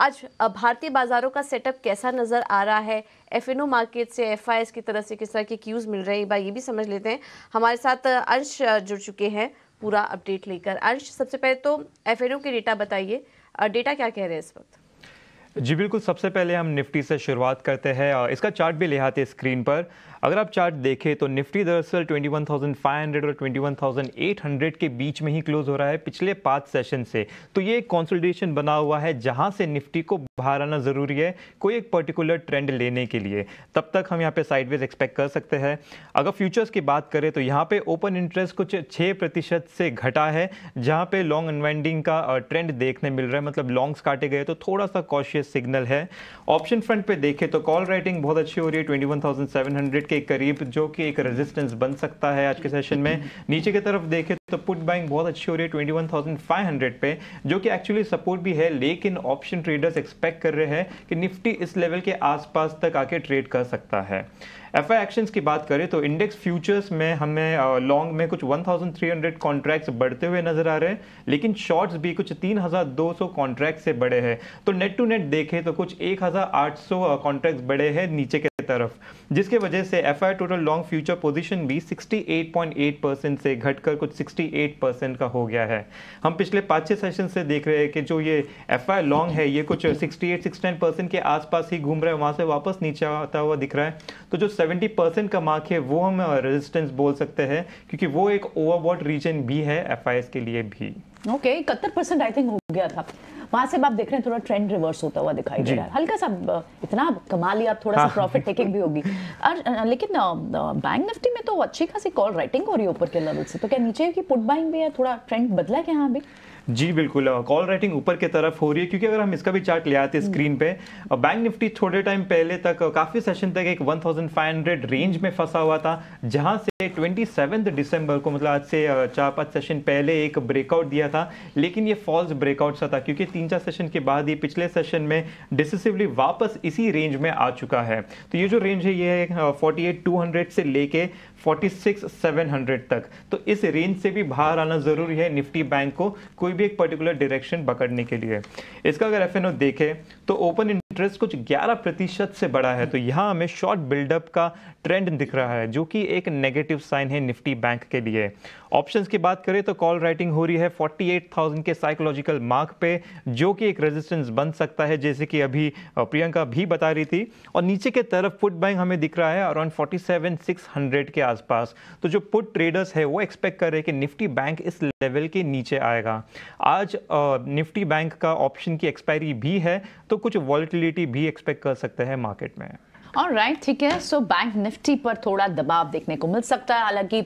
आज भारतीय बाजारों का सेटअप कैसा नजर आ रहा है एफ एन ओ मार्केट से एफ आई एस की तरफ से किस तरह की क्यूज मिल रहे हैं एक बार ये भी समझ लेते हैं हमारे साथ अंश जुड़ चुके हैं पूरा अपडेट लेकर अंश सबसे पहले तो एफ एन ओ के डेटा बताइए डेटा क्या कह रहे हैं इस वक्त जी बिल्कुल सबसे पहले हम निफ्टी से शुरुआत करते हैं इसका चार्ट भी ले आते स्क्रीन पर अगर आप चार्ट देखें तो निफ्टी दरअसल 21,500 और 21,800 के बीच में ही क्लोज हो रहा है पिछले पाँच सेशन से तो ये एक कॉन्सल्टेशन बना हुआ है जहाँ से निफ्टी को बाहर आना ज़रूरी है कोई एक पर्टिकुलर ट्रेंड लेने के लिए तब तक हम यहाँ पे साइडवेज एक्सपेक्ट कर सकते हैं अगर फ्यूचर्स की बात करें तो यहाँ पे ओपन इंटरेस्ट कुछ छः प्रतिशत से घटा है जहाँ पे लॉन्ग इन्वेंडिंग का ट्रेंड देखने मिल रहा है मतलब लॉन्ग्स काटे गए तो थोड़ा सा कॉशियस सिग्नल है ऑप्शन फ्रंट पे देखें तो कॉल राइटिंग बहुत अच्छी हो रही है ट्वेंटी के करीब जो कि एक रेजिस्टेंस बन सकता है आज के सेशन में नीचे की तरफ देखें तो पुट बाइंग बहुत अच्छी हो रही है 21,500 पे जो कि एक्चुअली सपोर्ट भी है लेकिन ऑप्शन ट्रेडर्स एक्सपेक्ट कर रहे हैं कि निफ्टी इस लेवल के आसपास तक आके ट्रेड कर सकता है एफ आई एक्शंस की बात करें तो इंडेक्स फ्यूचर्स में हमें लॉन्ग में कुछ 1,300 कॉन्ट्रैक्ट्स बढ़ते हुए नजर आ रहे हैं लेकिन शॉर्ट्स भी कुछ 3,200 कॉन्ट्रैक्ट से बड़े हैं तो नेट टू नेट देखें तो कुछ 1,800 कॉन्ट्रैक्ट्स बढ़े हैं नीचे के तरफ जिसके वजह से F total long future position भी 68.8 परसेंट से घटकर कुछ 68 परसेंट का हो गया है हम पिछले पाँच छः सेशन से देख रहे हैं कि जो ये एफ लॉन्ग है ये कुछ 68 69 परसेंट के आसपास ही घूम रहा है वहाँ से वापस नीचे आता हुआ दिख रहा है तो जो 70 परसेंट का मार्क है वो हम रेजिस्टेंस बोल सकते हैं क्योंकि वो एक ओवरबॉट रीजन भी है एफ के लिए भी ओके इकहत्तर परसेंट आई थिंक हो गया था वहां से आप देख रहे हैं थोड़ा ट्रेंड रिवर्स होता हुआ दिखाई दे रहा है हल्का सा इतना कमा लिया आप थोड़ा सा प्रॉफिट हाँ। टेकिंग भी होगी और लेकिन बैंक निफ्टी में तो अच्छी खासी कॉल राइटिंग हो रही है ऊपर के लेवल से तो क्या नीचे की पुट बाइंग भी है थोड़ा ट्रेंड बदला क्या यहाँ अभी जी बिल्कुल कॉल राइटिंग ऊपर की तरफ हो रही है क्योंकि अगर हम इसका भी चार्ट ले आते स्क्रीन पे बैंक निफ्टी थोड़े टाइम पहले तक काफी सेशन तक एक 1500 रेंज में फंसा हुआ था जहां से ट्वेंटी दिसंबर को मतलब आज से चार पाँच सेशन पहले एक ब्रेकआउट दिया था लेकिन ये फॉल्स ब्रेकआउट सा था क्योंकि तीन चार सेशन के बाद ये पिछले सेशन में डिसिसिवली वापस इसी रेंज में आ चुका है तो ये जो रेंज है ये है फोर्टी एट से लेके 46,700 तक तो इस रेंज से भी बाहर आना जरूरी है निफ्टी बैंक को कोई भी एक पर्टिकुलर डायरेक्शन पकड़ने के लिए इसका अगर एफ देखें तो ओपन इंटरेस्ट कुछ 11 प्रतिशत से बढ़ा है तो यहाँ हमें शॉर्ट बिल्डअप का ट्रेंड दिख रहा है जो कि एक नेगेटिव साइन है निफ्टी बैंक के लिए ऑप्शंस की बात करें तो कॉल राइटिंग हो रही है 48,000 के साइकोलॉजिकल मार्क पे जो कि एक रेजिस्टेंस बन सकता है जैसे कि अभी प्रियंका भी बता रही थी और नीचे के तरफ पुट बैंक हमें दिख रहा है अराउंड हंड्रेड के आसपास तो जो पुट ट्रेडर्स है वो एक्सपेक्ट कर रहे हैं कि निफ्टी बैंक इस लेवल के नीचे आएगा आज निफ्टी बैंक का ऑप्शन की एक्सपायरी भी है तो कुछ वॉलिटिलिटी भी एक्सपेक्ट कर सकते हैं मार्केट में और राइट ठीक है सो बैंक निफ्टी पर थोड़ा दबाव देखने को मिल सकता है हालांकि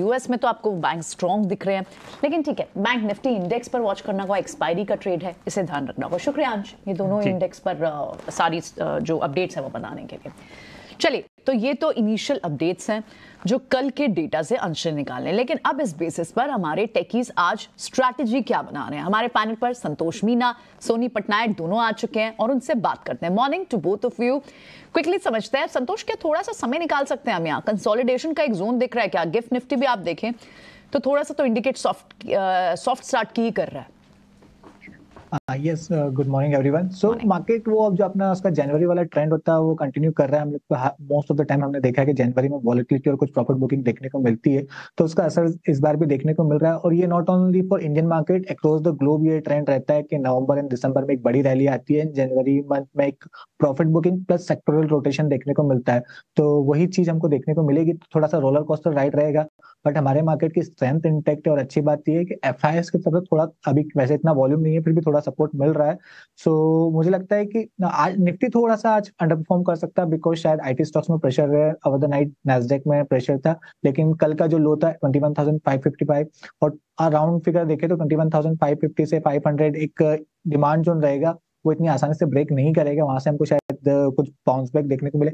यूएस में तो आपको बैंक स्ट्रॉन्ग दिख रहे हैं लेकिन ठीक है बैंक निफ्टी इंडेक्स पर वॉच करना होगा एक्सपायरी का ट्रेड है इसे ध्यान रखना होगा शुक्रिया अंश ये दोनों इंडेक्स पर आ, सारी आ, जो अपडेट्स है वो बनाने के लिए चलिए तो ये तो इनिशियल अपडेट्स हैं जो कल के डेटा से अंश निकालें लेकिन अब इस बेसिस पर हमारे टेकीज आज स्ट्रैटेजी क्या बना रहे हैं हमारे पैनल पर संतोष मीना सोनी पटनायक दोनों आ चुके हैं और उनसे बात करते हैं morning to both of you quickly समझते हैं संतोष क्या थोड़ा सा समय निकाल सकते हैं हम यहाँ कंसोलिडेशन का एक जोन दिख रहा है क्या गिफ्ट निफ्टी भी आप देखें तो थोड़ा सा तो इंडिकेट सॉफ्ट सॉफ्ट स्टार्ट की कर रहा है yes good morning everyone so market वो अब जो अपना उसका जनवरी वाला ट्रेंड होता है वो कंटिन्यू कर रहा है हम लोग मोस्ट ऑफ द टाइम हमने देखा है कि जनवरी में वॉलिटिलिटी और कुछ प्रॉफिट बुकिंग देखने को मिलती है तो उसका असर इस बार भी देखने को मिल रहा है और ये not only for Indian market across the globe ये ट्रेंड रहता है कि नवंबर एंड दिसंबर में एक बड़ी रैली आती है जनवरी मंथ में एक profit booking plus sectoral rotation देखने को मिलता है तो वही चीज हमको देखने को मिलेगी तो थोड़ा सा रोलर कॉस्टर राइड रहेगा बट हमारे मार्केट की स्ट्रेंथ इंटेक्ट है और अच्छी बात यह है कि एफ की तरफ थोड़ा अभी वैसे इतना वॉल्यूम नहीं है फिर भी थोड़ा सपोर्ट मिल रहा है सो so, मुझे लगता है कि आज निफ्टी थोड़ा सा आज अंडर परफॉर्म कर सकता है बिकॉज शायद आईटी स्टॉक्स में प्रेशर है ओवर द नाइट नेसडेक में प्रेशर था लेकिन कल का जो लो था twenty one thousand five fifty five और राउंड फिगर देखे तो twenty one thousand five fifty से फाइव हंड्रेड एक डिमांड जोन रहेगा वो इतनी आसानी से ब्रेक नहीं करेगा वहां से हमको शायद कुछ बाउंस बैक देखने को मिले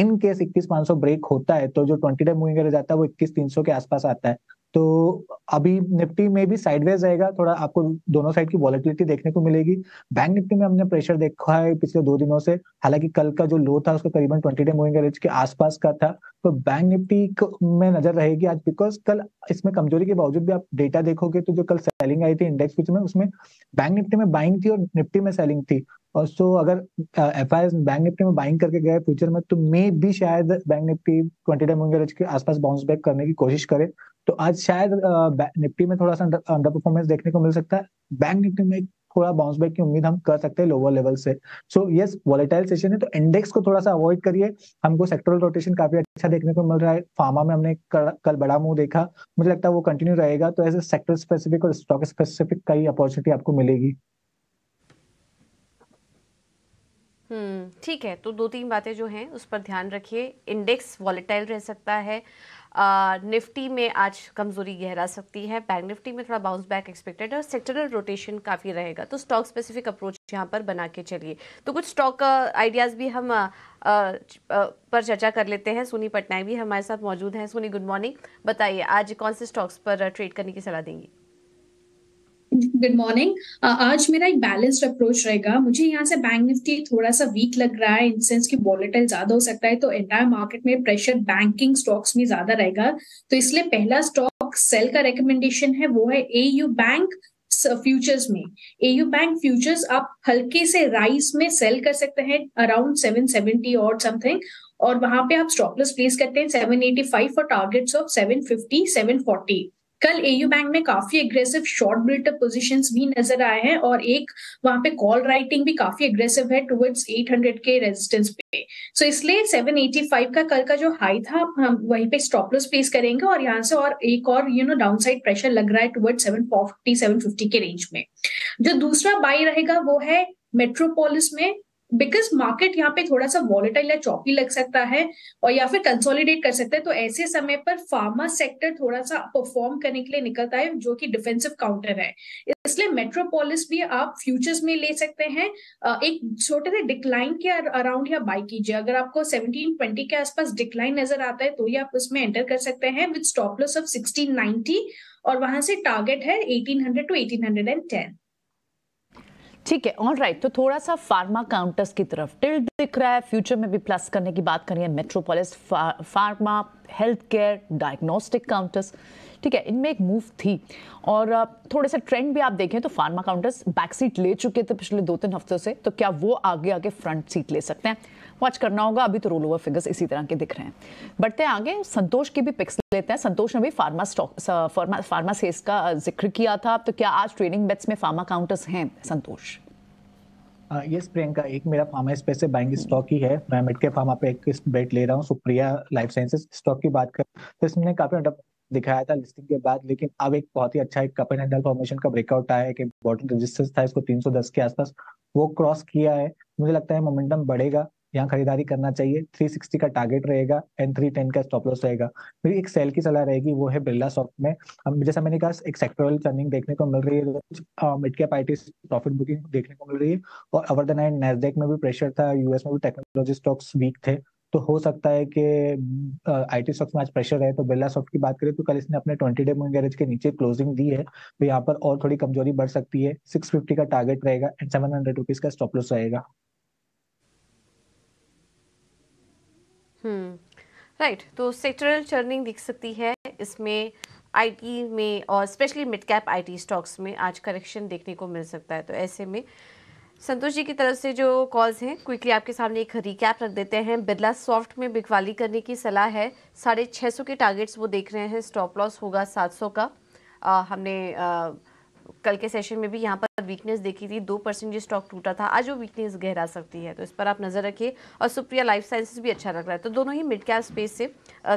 इन केस इक्कीस पांच सौ ब्रेक होता है तो जो ट्वेंटी डे मूविंग जाता है वो इक्कीस तीन सौ के आसपास आता है तो अभी निफ्टी में भी साइडवेज रहेगा थोड़ा आपको दोनों साइड की वॉलेटिलिटी देखने को मिलेगी बैंक निफ्टी में हमने प्रेशर देखा है पिछले दो दिनों से हालांकि कल का जो लो था उसका करीबन ट्वेंटी डे मूविंग एवरेज के आसपास का था तो बैंक निफ्टी में नजर रहेगी आज बिकॉज कल इसमें कमजोरी के बावजूद भी आप डेटा देखोगे तो जो कल सेलिंग आई थी इंडेक्स फ्यूचर में उसमें बैंक निफ्टी में बाइंग थी और निफ्टी में सेलिंग थी और सो अगर एफ आई बैंक निफ्टी में बाइंग करके गए फ्यूचर में तो मे भी शायद bank Nifty twenty day moving average के आसपास बाउंस बैक करने की कोशिश करे तो आज शायद निफ्टी में थोड़ा सा अंडर परफॉर्मेंस देखने को मिल सकता है बैंक निफ्टी में थोड़ा बाउंस बैक की उम्मीद हम कर सकते हैं लोअर लेवल से सो यस वॉलेटाइल सेशन है तो इंडेक्स को थोड़ा सा अवॉइड करिए हमको सेक्टरल रोटेशन काफी अच्छा देखने को मिल रहा है फार्मा में हमने कर, कल बड़ा मुंह देखा मुझे लगता है वो कंटिन्यू रहेगा तो ऐसे सेक्टर स्पेसिफिक और स्टॉक स्पेसिफिक का ही अपॉर्चुनिटी आपको मिलेगी हम्म ठीक है तो दो तीन बातें जो हैं उस पर ध्यान रखिए इंडेक्स वॉलेटाइल रह सकता है निफ्टी में आज कमजोरी गहरा सकती है बैंक निफ्टी में थोड़ा बाउंस बैक एक्सपेक्टेड है और सेक्टरल रोटेशन काफ़ी रहेगा तो स्टॉक स्पेसिफिक अप्रोच यहाँ पर बना के चलिए तो कुछ स्टॉक आइडियाज़ भी हम आ, आ, पर चर्चा कर लेते हैं सोनी पटनायक भी हमारे साथ मौजूद हैं सोनी गुड मॉर्निंग बताइए आज कौन से स्टॉक्स पर ट्रेड करने की सलाह देंगी गुड मॉर्निंग uh, आज मेरा एक बैलेंस्ड अप्रोच रहेगा मुझे यहाँ से बैंक निफ्टी थोड़ा सा वीक लग रहा है इन सेंस कि वॉलेटाइल ज्यादा हो सकता है तो एंटायर मार्केट में प्रेशर बैंकिंग स्टॉक्स में ज्यादा रहेगा तो इसलिए पहला स्टॉक सेल का रिकमेंडेशन है वो है ए यू बैंक फ्यूचर्स में ए यू बैंक फ्यूचर्स आप हल्के से राइस में सेल कर सकते हैं अराउंड सेवन सेवेंटी और समथिंग और वहां पे आप स्टॉपलेस प्लेस करते हैं सेवन एटी फाइव और targets of seven fifty seven forty कल एयू बैंक में काफी एग्रेसिव शॉर्ट बिल्टअप पोजिशन भी नजर आए हैं और एक वहां पे कॉल राइटिंग भी काफी एग्रेसिव है टुवर्ड्स 800 के रेजिस्टेंस पे सो so इसलिए 785 का कल का जो हाई था हम वहीं पे स्टॉप लॉस प्लेस करेंगे और यहाँ से और एक और you know downside pressure लग रहा है toward seven forty seven fifty के रेंज में जो दूसरा बाई रहेगा वो है मेट्रोपोलिस में बिकॉज मार्केट यहाँ पे थोड़ा सा वॉलेटाइल या चौकी लग सकता है और या फिर कंसोलिडेट कर सकता है तो ऐसे समय पर फार्मा सेक्टर थोड़ा सा परफॉर्म करने के लिए निकलता है जो कि डिफेंसिव काउंटर है इसलिए मेट्रोपोलिस भी आप फ्यूचर्स में ले सकते हैं एक छोटे से डिक्लाइन के अराउंड या बाई कीजिए अगर आपको सेवनटीन ट्वेंटी के आसपास डिक्लाइन नजर आता है तो ही आप उसमें एंटर कर सकते हैं विद स्टॉपलॉस ऑफ 1690 और वहां से टारगेट है हंड्रेड टू टेन ठीक है ऑल राइट तो थोड़ा सा फार्मा काउंटर्स की तरफ टिल दिख रहा है फ्यूचर में भी प्लस करने की बात करिए Metropolis pharma health care diagnostic counters ठीक है इनमें एक मूव थी और थोड़े से ट्रेंड भी आप देखें तो फार्मा काउंटर्स बैक सीट ले चुके थे पिछले दो तीन हफ्तों से तो क्या वो आगे आगे फ्रंट सीट ले सकते हैं वॉच करना होगा अभी तो रोल ओवर फिगर्स इसी तरह के दिख रहे हैं बढ़ते हैं आगे संतोष के भी पिक्स लेते हैं संतोष ने भी फार्मा स्टॉक फार्मा फार्मा सेस का जिक्र किया था तो क्या आज ट्रेडिंग बेट्स में फार्मा काउंटर्स हैं संतोष ये यस प्रियंका एक मेरा फार्मा इस पे से बाइंग स्टॉक ही है मैं मिड के फार्मा पे एक बेट ले रहा हूँ सुप्रिया लाइफ साइंसेस स्टॉक की बात कर तो इसमें काफी मतलब दिखाया था लिस्टिंग के बाद लेकिन अब एक बहुत ही अच्छा एक कप एंड हैंडल फॉर्मेशन का ब्रेकआउट आया है कि बॉटम रेजिस्टेंस था इसको 310 के आसपास वो क्रॉस किया है मुझे लगता है मोमेंटम बढ़ेगा यहाँ खरीदारी करना चाहिए 360 का टारगेट रहेगा एंड 310 का स्टॉप लॉस रहेगा मेरी एक सेल की सलाह रहेगी वो है बिरला सॉफ्ट में हम जैसा मैंने कहा एक सेक्टोरल टर्निंग देखने को मिल रही है कुछ मिड कैप आई प्रॉफिट बुकिंग देखने को मिल रही है और अवर द नाइट नेसडेक में भी प्रेशर था यूएस में भी टेक्नोलॉजी स्टॉक्स वीक थे तो हो सकता है कि आई टी स्टॉक्स में आज प्रेशर है तो बिरला सॉफ्ट की बात करें तो कल इसने अपने ट्वेंटी डे मूविंग एवरेज के नीचे क्लोजिंग दी है तो यहाँ पर और थोड़ी कमजोरी बढ़ सकती है सिक्स फिफ्टी का टारगेट रहेगा एंड सेवन हंड्रेड रुपीज का स्टॉप लॉस रहेगा राइट हम्म, right, तो सेक्टरल चर्निंग दिख सकती है इसमें आईटी में और specially mid cap IT stocks में आज करेक्शन देखने को मिल सकता है तो ऐसे में संतोष जी की तरफ से जो कॉल्स हैं क्विकली आपके सामने एक रिकैप रख देते हैं बिरला सॉफ्ट में बिकवाली करने की सलाह है साढ़े छः सौ के टारगेट्स वो देख रहे हैं स्टॉप लॉस होगा सात सौ का आ, हमने आ, कल के सेशन में भी यहाँ पर वीकनेस देखी थी दो परसेंट जो स्टॉक टूटा था आज वो वीकनेस गहरा सकती है तो इस पर आप नज़र रखिए और सुप्रिया लाइफ साइंसेस भी अच्छा लग रहा है तो दोनों ही मिड कैप स्पेस से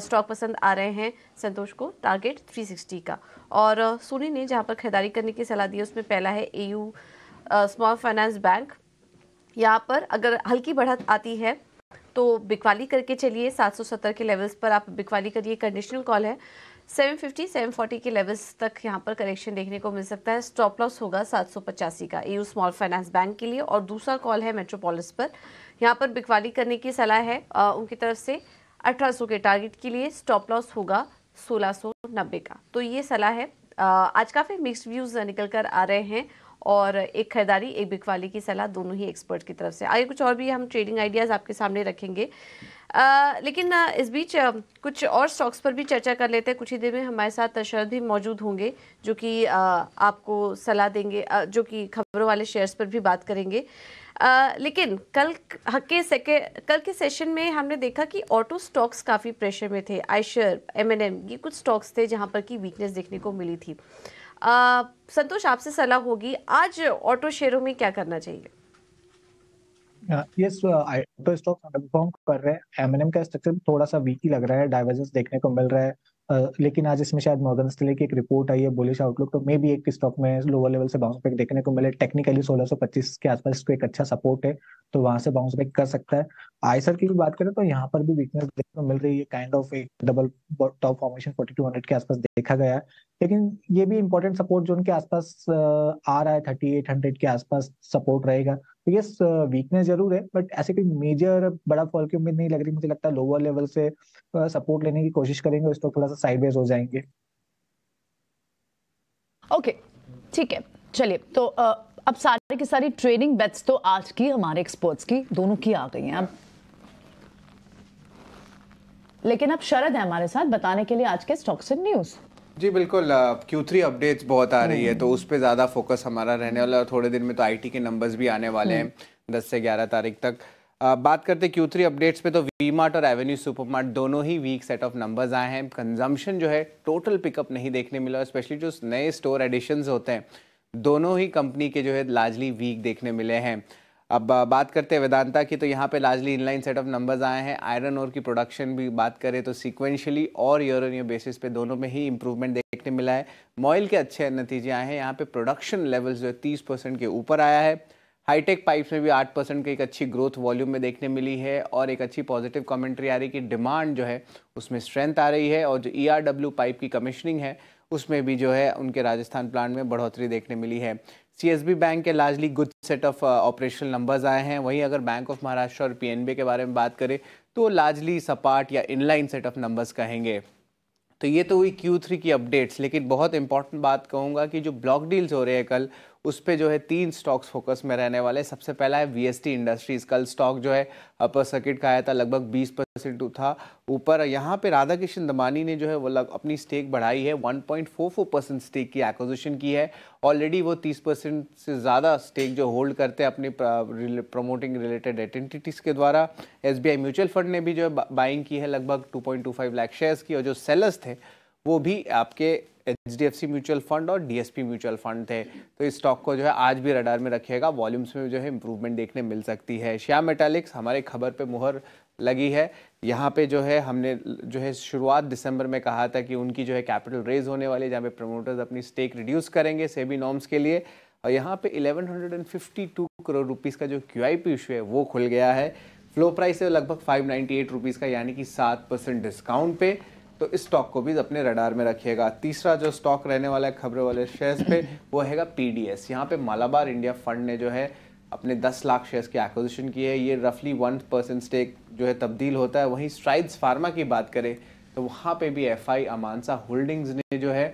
स्टॉक पसंद आ रहे हैं संतोष को टारगेट थ्री का और सोनी ने जहाँ पर खरीदारी करने की सलाह दी है उसमें पहला है ए स्मॉल फाइनेंस बैंक यहाँ पर अगर हल्की बढ़त आती है तो बिकवाली करके चलिए 770 के लेवल्स पर आप बिकवाली करिए कंडीशनल कॉल है 750, 740 के लेवल्स तक यहाँ पर करेक्शन देखने को मिल सकता है स्टॉप लॉस होगा सात का यू स्मॉल फाइनेंस बैंक के लिए और दूसरा कॉल है मेट्रोपोलिस पर यहाँ पर बिकवाली करने की सलाह है उनकी तरफ से 1800 के टारगेट के लिए स्टॉप लॉस होगा नब्बे का तो ये सलाह है आज काफ़ी मिक्स्ड व्यूज़ निकल कर आ रहे हैं और एक खरीदारी एक बिकवाली की सलाह दोनों ही एक्सपर्ट की तरफ से आगे कुछ और भी हम ट्रेडिंग आइडियाज़ आपके सामने रखेंगे आ, लेकिन इस बीच कुछ और स्टॉक्स पर भी चर्चा कर लेते हैं कुछ ही देर में हमारे साथ शरद भी मौजूद होंगे जो कि आपको सलाह देंगे जो कि खबरों वाले शेयर्स पर भी बात करेंगे आ, लेकिन कल हाँ, के सेके कल के सेशन में हमने देखा कि ऑटो स्टॉक्स काफ़ी प्रेशर में थे आयशर एम ये कुछ स्टॉक्स थे जहाँ पर कि वीकनेस देखने को मिली थी संतोष आपसे सलाह होगी आज ऑटो शेयरों में क्या करना चाहिए यस ऑटो स्टॉक परफॉर्म कर रहे हैं एमएनएम का स्ट्रक्चर थोड़ा सा वीक ही लग रहा है डाइवर्जेंस देखने को मिल रहा है लेकिन आज इसमें शायद मॉर्गन स्टेले की एक रिपोर्ट आई है बुलिश आउटलुक तो मे भी एक स्टॉक में लोअर लेवल से बाउंस बैक देखने को मिले टेक्निकली 1625 के आसपास इसको एक अच्छा सपोर्ट है तो वहां से बाउंस बैक कर सकता है आईसर की भी बात करें तो यहाँ पर भी वीकनेस देखने को मिल रही है काइंड ऑफ एक डबल टॉप फॉर्मेशन फोर्टी के आसपास देखा गया है लेकिन ये भी इंपॉर्टेंट सपोर्ट जो उनके आसपास आ रहा है थर्टी के आसपास सपोर्ट रहेगा तो यस वीकनेस जरूर है बट ऐसे कोई मेजर बड़ा फॉल की उम्मीद नहीं लग रही मुझे लगता है लोअर लेवल से सपोर्ट uh, लेने की कोशिश करेंगे उस तो थोड़ा सा साइडवेज हो जाएंगे ओके ठीक है चलिए तो uh, अब सारे के सारी ट्रेडिंग बेट्स तो आज की हमारे एक्सपर्ट्स की दोनों की आ गई हैं अब लेकिन अब शरद है हमारे साथ बताने के लिए आज के स्टॉक्स एंड न्यूज़ जी बिल्कुल क्यू थ्री अपडेट्स बहुत आ रही है तो हम्म। उस पर ज़्यादा फोकस हमारा रहने वाला और थोड़े दिन में तो आईटी के नंबर्स भी आने वाले हैं हम्म। दस से ग्यारह तारीख तक आ, बात करते क्यू थ्री अपडेट्स पे तो वी मार्ट और एवेन्यू सुपर मार्ट दोनों ही वीक सेट ऑफ नंबर्स आए हैं कंजम्पशन जो है टोटल पिकअप नहीं देखने मिला स्पेशली जो नए स्टोर एडिशन होते हैं दोनों ही कंपनी के जो है लार्जली वीक देखने मिले हैं अब बात करते हैं वेदांता की तो यहाँ पे largely inline set of numbers आए हैं आयरन और की प्रोडक्शन भी बात करें तो सिक्वेंशियली और ईयर ऑन ईयर बेसिस पे दोनों में ही इंप्रूवमेंट देखने मिला है मॉयल के अच्छे नतीजे आए हैं यहाँ पे प्रोडक्शन लेवल्स जो है तीस परसेंट के ऊपर आया है हाईटेक पाइप्स में भी आठ परसेंट की एक अच्छी ग्रोथ वॉल्यूम में देखने मिली है और एक अच्छी पॉजिटिव कमेंट्री आ रही कि डिमांड जो है उसमें स्ट्रेंथ आ रही है और जो ई e पाइप की कमिश्निंग है उसमें भी जो है उनके राजस्थान प्लांट में बढ़ोतरी देखने मिली है सी बैंक के largely good set of operational numbers आए हैं वहीं अगर बैंक ऑफ महाराष्ट्र और पी के बारे में बात करें तो लार्जली सपाट या इनलाइन सेट ऑफ नंबर्स कहेंगे तो ये तो हुई Q3 की अपडेट्स लेकिन बहुत इंपॉर्टेंट बात कहूँगा कि जो ब्लॉक डील्स हो रहे हैं कल उस पर जो है तीन स्टॉक्स फोकस में रहने वाले सबसे पहला है वी इंडस्ट्रीज कल स्टॉक जो है अपर सर्किट का आया था लगभग 20 परसेंट था ऊपर यहाँ पे राधा किशन दमानी ने जो है वो लग, अपनी स्टेक बढ़ाई है 1.44 परसेंट स्टेक की एक्विजिशन की है ऑलरेडी वो 30 परसेंट से ज़्यादा स्टेक जो होल्ड करते हैं अपने प्रमोटिंग रिलेटेड आइडेंटिटीज़ के द्वारा एस म्यूचुअल फंड ने भी जो है बाइंग की है लगभग टू लाख शेयर्स की और जो सेलर्स थे वो भी आपके H D F C mutual fund और D S P mutual fund थे तो इस स्टॉक को जो है आज भी रडार में रखिएगा वॉल्यूम्स में जो है इंप्रूवमेंट देखने मिल सकती है श्याम मेटालिक्स हमारे खबर पे मुहर लगी है यहाँ पे जो है हमने जो है शुरुआत दिसंबर में कहा था कि उनकी जो है कैपिटल रेज होने वाली जहाँ पे प्रमोटर्स अपनी स्टेक रिड्यूस करेंगे सेबी नॉर्म्स के लिए और यहाँ पे 1152 करोड़ रुपीस का जो क्यू आई पी इशू है वो खुल गया है फ्लो प्राइस है लगभग फाइव नाइन्टी एट रुपीज़ का यानी कि सात परसेंट डिस्काउंट पे तो इस स्टॉक को भी अपने रडार में रखिएगा तीसरा जो स्टॉक रहने वाला है खबरों वाले शेयर्स पे वो हैगा पी डी एस यहाँ पर मालाबार इंडिया फंड ने जो है अपने 10 लाख शेयर्स की एक्विजिशन की है ये रफली वन परसेंट स्टेक जो है तब्दील होता है वहीं स्ट्राइड्स फार्मा की बात करें तो वहाँ पे भी एफ आई अमानसा होल्डिंग्स ने जो है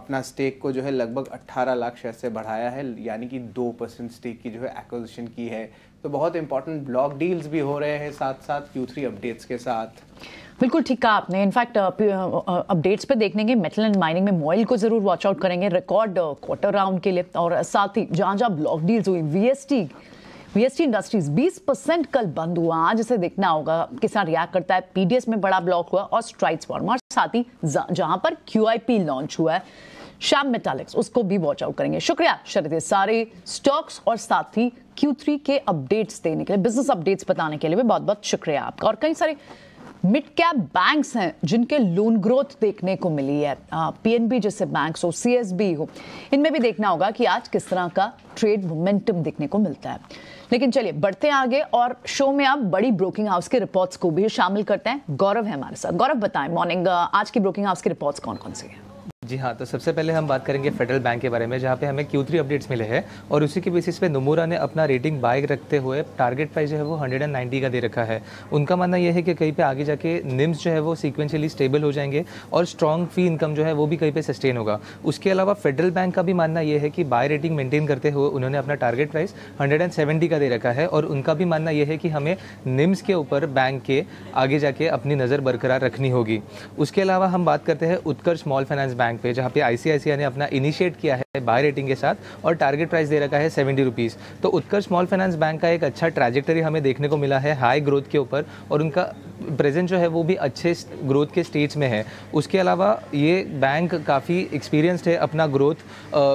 अपना स्टेक को जो है लगभग 18 लाख शेयर से बढ़ाया है यानी कि दो परसेंट स्टेक की जो है एक्विजिशन की है तो बहुत इंपॉर्टेंट ब्लॉक डील्स भी हो रहे हैं साथ साथ क्यू अपडेट्स के साथ बिल्कुल ठीक कहा आपने इनफैक्ट अपडेट्स पे देखने के मेटल एंड माइनिंग में मोइल को जरूर वॉच आउट करेंगे रिकॉर्ड क्वार्टर राउंड के लिए और साथ ही जहां जहां ब्लॉक डील्स हुई वीएसटी वीएसटी इंडस्ट्रीज 20 परसेंट कल बंद हुआ आज इसे देखना होगा किसान रिएक्ट करता है पीडीएस में बड़ा ब्लॉक हुआ और स्ट्राइक्स फॉर्म और साथ ही जहां पर क्यू लॉन्च हुआ है श्याम मेटालिक्स उसको भी वॉच आउट करेंगे शुक्रिया शरद सारे स्टॉक्स और साथ ही क्यू के अपडेट्स देने के लिए बिजनेस अपडेट्स बताने के लिए भी बहुत बहुत शुक्रिया आपका और कई सारे मिड कैप बैंक्स हैं जिनके लोन ग्रोथ देखने को मिली है पीएनबी जैसे बैंक्स हो सीएसबी हो इनमें भी देखना होगा कि आज किस तरह का ट्रेड मोमेंटम देखने को मिलता है लेकिन चलिए बढ़ते हैं आगे और शो में आप बड़ी ब्रोकिंग हाउस के रिपोर्ट्स को भी शामिल करते हैं गौरव है हमारे साथ गौरव बताएं मॉर्निंग आज की ब्रोकिंग हाउस की रिपोर्ट्स कौन कौन सी है जी हाँ तो सबसे पहले हम बात करेंगे फेडरल बैंक के बारे में जहाँ पे हमें क्यू थ्री अपडेट्स मिले हैं और उसी के बेसिस पे नमूरा ने अपना रेटिंग बाइक रखते हुए टारगेट प्राइस जो है वो 190 का दे रखा है उनका मानना यह है कि कहीं पे आगे जाके निम्स जो है वो सीक्वेंशली स्टेबल हो जाएंगे और स्ट्रॉन्ग फी इनकम जो है वो भी कहीं पर सस्टेन होगा उसके अलावा फेडरल बैंक का भी मानना यह है कि बाय रेटिंग मेंटेन करते हुए उन्होंने अपना टारगेट प्राइस हंड्रेड का दे रखा है और उनका भी मानना यह है कि हमें निम्स के ऊपर बैंक के आगे जाके अपनी नज़र बरकरार रखनी होगी उसके अलावा हम बात करते हैं Utkarsh small finance bank bank पे जहाँ पे आईसीआईसीआई ने अपना इनिशिएट किया है बाय रेटिंग के साथ और टारगेट प्राइस दे रखा है सेवेंटी रुपीज़ तो उत्कर्ष स्मॉल फाइनेंस बैंक का एक अच्छा ट्रैजेक्टरी हमें देखने को मिला है हाई ग्रोथ के ऊपर और उनका प्रेजेंट जो है वो भी अच्छे ग्रोथ के स्टेज में है उसके अलावा ये बैंक काफ़ी एक्सपीरियंस्ड है अपना ग्रोथ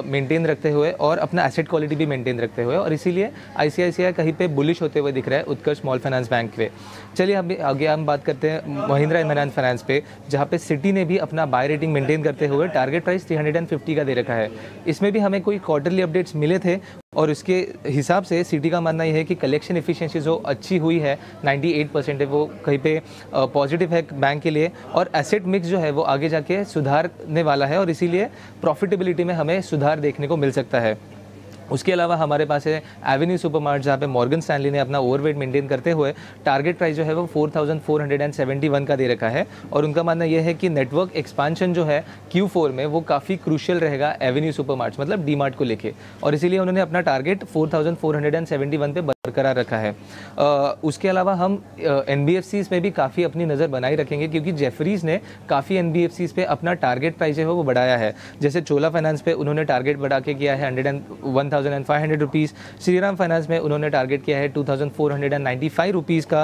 मेंटेन रखते हुए और अपना एसेट क्वालिटी भी मेंटेन रखते हुए और इसीलिए आई कहीं पे बुलिश होते हुए दिख रहा है उत्कर्ष स्मॉल फाइनेंस बैंक पे चलिए अभी आगे हम बात करते हैं महिंद्रा एंड फाइनेंस फाइनेंस पे जहाँ पे सिटी ने भी अपना बाय रेटिंग मेंटेन करते हुए टारगेट प्राइस थ्री का दे रखा है इसमें भी हमें कोई क्वार्टरली अपडेट्स मिले थे और उसके हिसाब से सिटी का मानना यह है कि कलेक्शन इफिशिएंसी जो अच्छी हुई है 98 परसेंट है वो कहीं पे पॉजिटिव है बैंक के लिए और एसेट मिक्स जो है वो आगे जाके सुधारने वाला है और इसीलिए प्रॉफिटेबिलिटी में हमें सुधार देखने को मिल सकता है उसके अलावा हमारे पास है एवेन्यू सुपर मार्ट जहाँ पे मॉर्गन स्टैनली ने अपना ओवरवेट मेंटेन करते हुए टारगेट प्राइस जो है वो 4471 का दे रखा है और उनका मानना यह है कि नेटवर्क एक्सपांशन जो है क्यू में वो काफ़ी क्रूशल रहेगा एवेन्यू सुपर मार्ट मतलब डी मार्ट को लेके और इसीलिए उन्होंने अपना टारगेट फोर पे बरकरार रखा है आ, उसके अलावा हम एन में भी काफ़ी अपनी नज़र बनाए रखेंगे क्योंकि जेफरीज ने काफ़ी एन पे अपना टारगेट प्राइस जो है वो बढ़ाया है जैसे चोला फाइनेंस पे उन्होंने टारगेट बढ़ा के किया है hundred and one thousand and five hundred rupees finance में उन्होंने टारगेट किया है two thousand four hundred and ninety five rupees का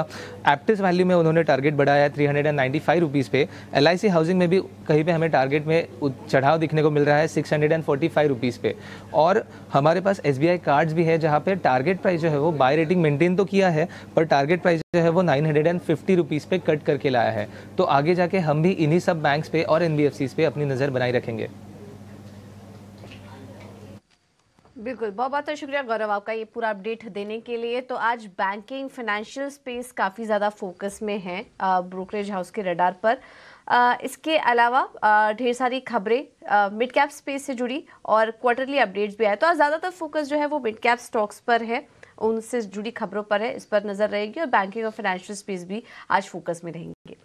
एप्टिस वैल्यू में उन्होंने टारगेट बढ़ाया है three hundred and ninety five rupees पे एल हाउसिंग में भी कहीं पर हमें टारगेट में चढ़ाव दिखने को मिल रहा है six hundred and forty five rupees पे और हमारे पास एस बी आई कार्ड्स भी है जहाँ पर टारगेट प्राइस जो है वो बाय रेटिंग मेंटेन तो किया है पर टारगेट प्राइस जो है वो nine hundred and fifty rupees पे कट करके लाया है तो आगे जाके हम भी इन्हीं सब बैंक्स पे और एन पे अपनी नज़र बनाए रखेंगे बिल्कुल बहुत बहुत शुक्रिया गौरव आपका ये पूरा अपडेट देने के लिए तो आज बैंकिंग फाइनेंशियल स्पेस काफ़ी ज़्यादा फोकस में है ब्रोकरेज हाउस के रडार पर आ, इसके अलावा ढेर सारी खबरें मिड कैप स्पेस से जुड़ी और क्वार्टरली अपडेट्स भी आए तो आज ज़्यादातर फोकस जो है वो मिड कैप स्टॉक्स पर है उनसे जुड़ी खबरों पर है इस पर नज़र रहेगी और बैंकिंग और फाइनेंशियल स्पेस भी आज फोकस में रहेंगे